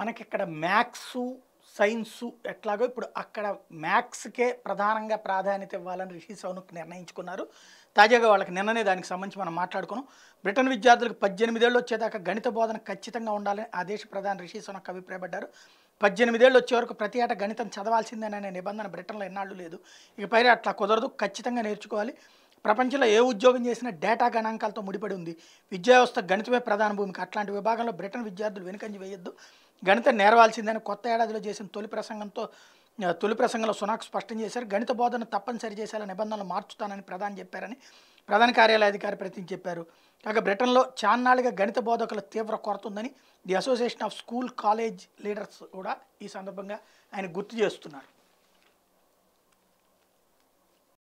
మనకి ఇక్కడ maths science ఎట్లాగో ఇప్పుడు అక్కడ మ్యాథ్స్కే ప్రధానంగా ప్రాధాన్యత ఇవ్వాలని రిషి సౌనక్ నిర్ణయించుకున్నారు తాజాగా వాళ్ళకి నిన్ననే దానికి సంబంధించి మనం మాట్లాడుకున్నాం బ్రిటన్ విద్యార్థులకు పద్దెనిమిదేళ్ళు వచ్చేదాకా గణిత బోధన ఖచ్చితంగా ఉండాలని ఆ దేశ ప్రధాని రిషి సౌనక్ అభిప్రాయపడ్డారు పద్దెనిమిదేళ్ళు వచ్చే వరకు ప్రతి ఏటా గణితం చదవాల్సిందేననే నిబంధన బ్రిటన్లో ఎన్నాళ్ళు లేదు ఇకపై అట్లా కుదరదు ఖచ్చితంగా నేర్చుకోవాలి ప్రపంచంలో ఏ ఉద్యోగం చేసినా డేటా గణాంకాలతో ముడిపడి ఉంది విద్యా వ్యవస్థ గణితమే ప్రధాన భూమిక అట్లాంటి విభాగంలో బ్రిటన్ విద్యార్థులు వెనుకంజి వేయొద్దు గణిత నేర్వాల్సిందని కొత్త ఏడాదిలో చేసిన తొలి ప్రసంగంతో తొలి ప్రసంగంలో సునాక్ స్పష్టం చేశారు గణిత బోధన తప్పనిసరి చేసేలా నిబంధనలు మార్చుతానని ప్రధాని చెప్పారని ప్రధాన కార్యాలయ అధికారి ప్రతినిధి చెప్పారు కాగా బ్రిటన్లో చాన్నాళ్ళుగా గణిత బోధకుల తీవ్ర కొరత ఉందని the association of school college leaders కూడా ఈ సందర్భంగా ఆయన గుర్తు చేస్తున్నారు